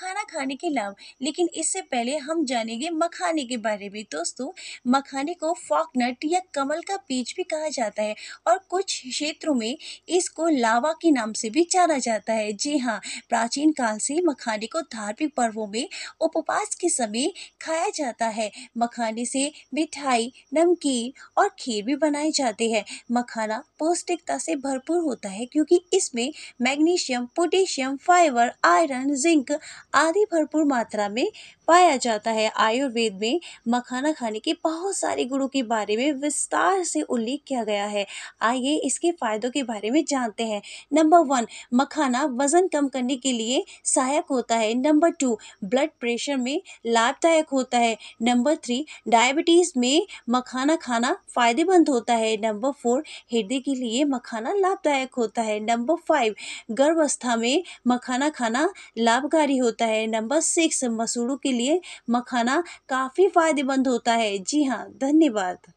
खाना खाने के लाभ लेकिन इससे पहले हम जानेंगे मखाने के बारे में दोस्तों मखाने को फॉकनट या कमल का बीज भी कहा जाता है और कुछ क्षेत्रों में इसको लावा के नाम से भी जाना जाता है जी हाँ प्राचीन काल से मखाने को धार्मिक पर्वों में उपवास के समय खाया जाता है मखाने से मिठाई नमकीन और खीर भी बनाए जाते हैं मखाना पौष्टिकता से भरपूर होता है क्योंकि इसमें magnesium potassium fibre iron zinc आदि भरपूर मात्रा में पाया जाता है आयुर्वेद में मखाना खाने के बहुत सारे गुणों के बारे में विस्तार से उल्लेख किया गया है आइए इसके फायदों के बारे में जानते हैं नंबर वन मखाना वजन कम करने के लिए सहायक होता है नंबर टू ब्लड प्रेशर में लाभदायक होता है नंबर थ्री डायबिटीज़ में मखाना खाना फायदेमंद होता है नंबर फोर हृदय के लिए मखाना लाभदायक होता है नंबर फाइव गर्भावस्था में मखाना खाना लाभकारी होता होता है नंबर सिक्स मसूड़ों के लिए मखाना काफ़ी फ़ायदेमंद होता है जी हाँ धन्यवाद